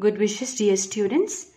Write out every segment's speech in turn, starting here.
Good wishes dear students.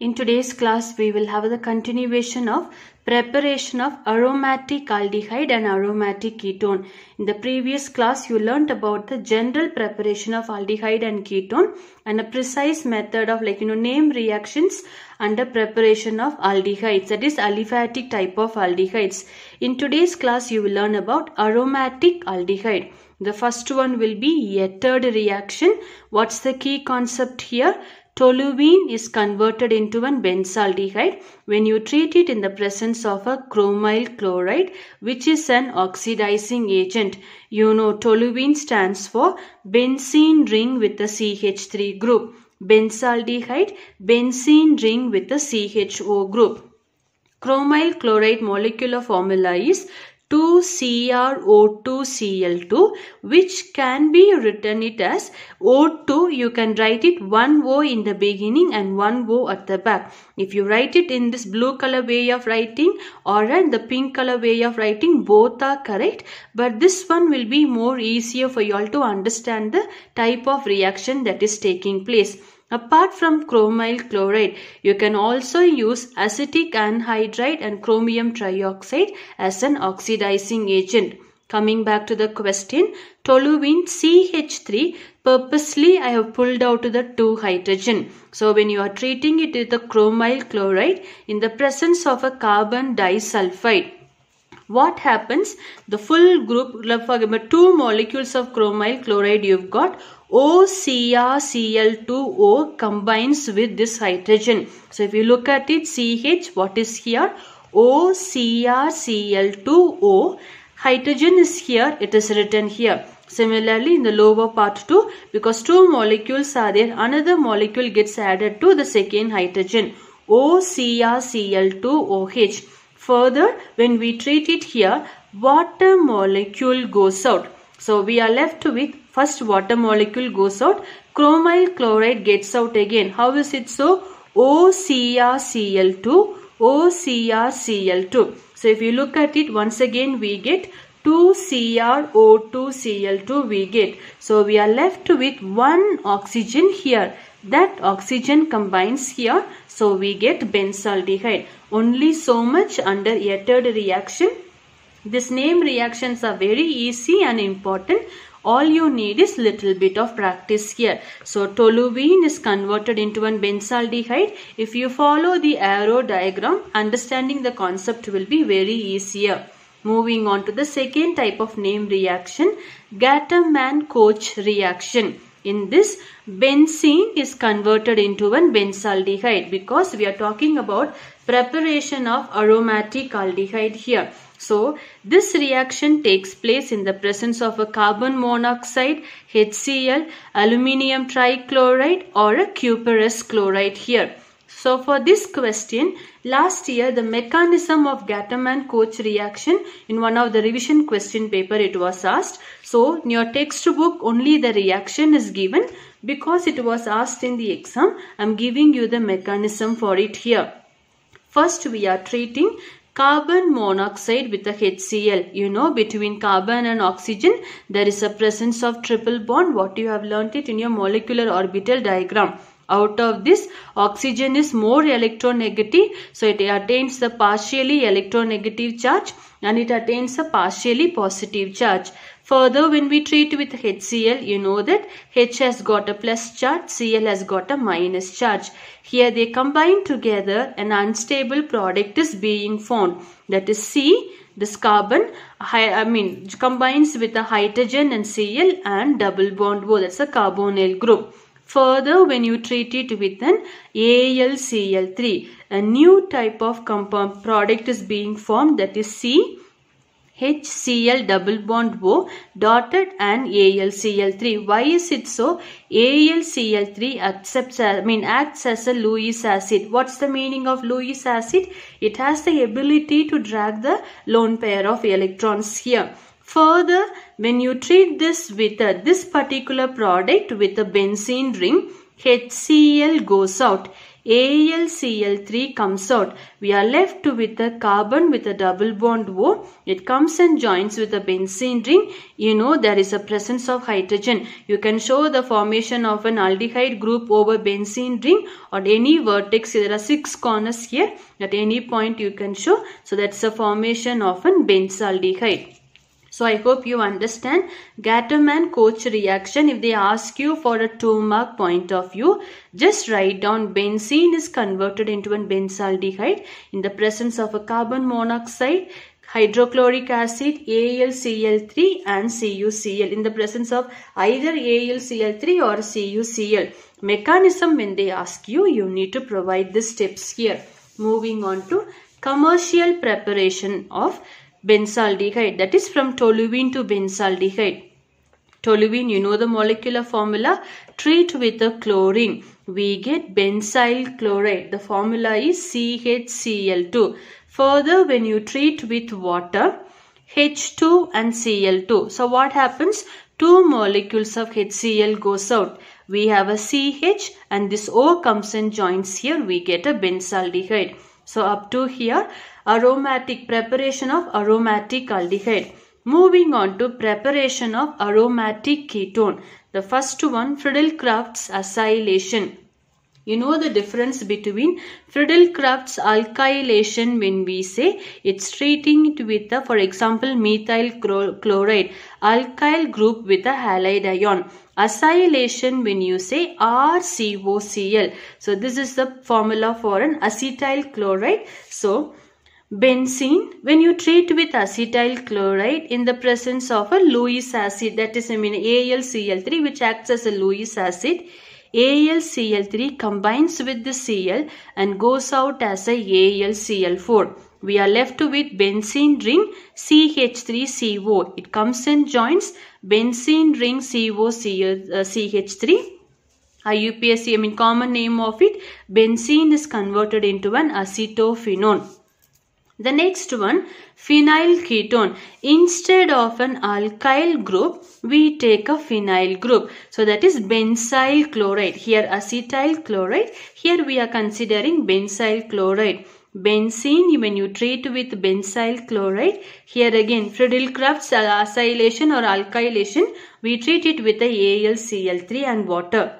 In today's class we will have the continuation of preparation of aromatic aldehyde and aromatic ketone. In the previous class you learnt about the general preparation of aldehyde and ketone and a precise method of like you know name reactions under preparation of aldehydes that is aliphatic type of aldehydes. In today's class you will learn about aromatic aldehyde. The first one will be a third reaction. What's the key concept here? Toluene is converted into an benzaldehyde when you treat it in the presence of a chromyl chloride which is an oxidizing agent. You know toluene stands for benzene ring with the CH3 group. Benzaldehyde, benzene ring with the CHO group. Chromyl chloride molecular formula is 2CrO2Cl2 which can be written it as O2 you can write it one O in the beginning and one O at the back if you write it in this blue color way of writing or in uh, the pink color way of writing both are correct but this one will be more easier for you all to understand the type of reaction that is taking place Apart from chromyl chloride, you can also use acetic anhydride and chromium trioxide as an oxidizing agent. Coming back to the question, toluene CH3 purposely I have pulled out the 2 hydrogen. So when you are treating it with the chromyl chloride in the presence of a carbon disulfide, what happens the full group two molecules of chromyl chloride you've got OCrCl2O combines with this hydrogen so if you look at it CH what is here OCrCl2O hydrogen is here it is written here similarly in the lower part too because two molecules are there another molecule gets added to the second hydrogen OCrCl2OH Further, when we treat it here, water molecule goes out. So we are left with first water molecule goes out, chromyl chloride gets out again. How is it so? OCrCl2, OCrCl2. So if you look at it once again we get 2CrO2Cl2 we get. So we are left with one oxygen here that oxygen combines here so we get benzaldehyde only so much under third reaction this name reactions are very easy and important all you need is little bit of practice here so toluene is converted into an benzaldehyde if you follow the arrow diagram understanding the concept will be very easier moving on to the second type of name reaction gatterman koch reaction in this benzene is converted into an benzaldehyde because we are talking about preparation of aromatic aldehyde here. So this reaction takes place in the presence of a carbon monoxide HCl, aluminium trichloride or a cuprous chloride here. So for this question, last year the mechanism of Gatterman-Koch reaction in one of the revision question paper it was asked. So in your textbook only the reaction is given because it was asked in the exam. I am giving you the mechanism for it here. First we are treating carbon monoxide with a HCl. You know between carbon and oxygen there is a presence of triple bond. What you have learnt it in your molecular orbital diagram. Out of this, oxygen is more electronegative, so it attains the partially electronegative charge and it attains a partially positive charge. Further, when we treat with HCl, you know that H has got a plus charge, Cl has got a minus charge. Here they combine together, an unstable product is being formed. That is C, this carbon, I mean, combines with a hydrogen and Cl and double bond. Oh, that's a carbonyl group. Further, when you treat it with an AlCl3, a new type of compound product is being formed that is C. HCl double bond O dotted and AlCl3. Why is it so? AlCl3 accepts, I mean, acts as a Lewis acid. What's the meaning of Lewis acid? It has the ability to drag the lone pair of electrons here. Further, when you treat this with a, this particular product with a benzene ring, HCl goes out, AlCl3 comes out. We are left with a carbon with a double bond O. It comes and joins with a benzene ring. You know there is a presence of hydrogen. You can show the formation of an aldehyde group over benzene ring or any vertex. There are six corners here. At any point you can show. So that's the formation of an benzaldehyde. So I hope you understand Gatterman and Koch reaction. If they ask you for a 2 mark point of view, just write down benzene is converted into a benzaldehyde in the presence of a carbon monoxide hydrochloric acid AlCl3 and CuCl in the presence of either AlCl3 or CuCl. Mechanism when they ask you, you need to provide the steps here. Moving on to commercial preparation of benzaldehyde that is from toluene to benzaldehyde toluene you know the molecular formula treat with the chlorine we get benzyl chloride the formula is CHCl2 further when you treat with water H2 and Cl2 so what happens two molecules of HCl goes out we have a CH and this O comes and joins here we get a benzaldehyde so up to here aromatic preparation of aromatic aldehyde. Moving on to preparation of aromatic ketone. The first one Friedel-Crafts acylation. You know the difference between Friedel-Crafts alkylation when we say it's treating it with a, for example, methyl chloride, alkyl group with a halide ion. Acylation when you say RCOCl. So this is the formula for an acetyl chloride. So Benzene, when you treat with acetyl chloride in the presence of a Lewis acid, that is I mean AlCl3 which acts as a Lewis acid, AlCl3 combines with the Cl and goes out as a AlCl4. We are left with benzene ring CH3CO. It comes and joins benzene ring COCH3 IUPAC, uh, I mean common name of it, benzene is converted into an acetophenone. The next one, phenyl ketone. Instead of an alkyl group, we take a phenyl group. So that is benzyl chloride. Here acetyl chloride. Here we are considering benzyl chloride. Benzene, when you treat with benzyl chloride, here again, Friedel Crafts uh, acylation or alkylation, we treat it with a AlCl3 and water.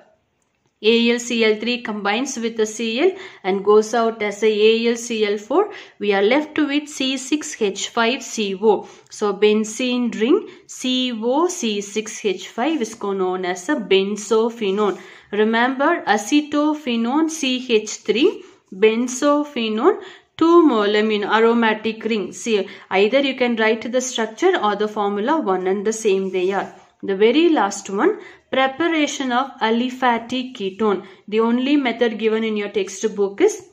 AlCl3 combines with the Cl and goes out as a AlCl4. We are left with C6H5CO. So benzene ring COC6H5 is known as a benzophenone. Remember acetophenone CH3 benzophenone 2 mean aromatic ring. See, either you can write the structure or the formula one and the same they are. The very last one, preparation of aliphatic ketone. The only method given in your textbook is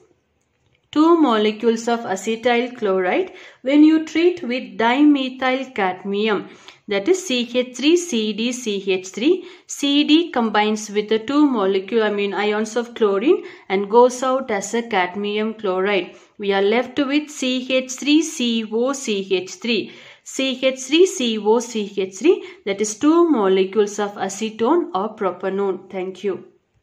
2 molecules of acetyl chloride when you treat with dimethyl cadmium that is CH3CDCH3 CD combines with the two molecule I mean ions of chlorine and goes out as a cadmium chloride we are left with CH3COCH3 CH3COCH3 that is two molecules of acetone or propanone. Thank you.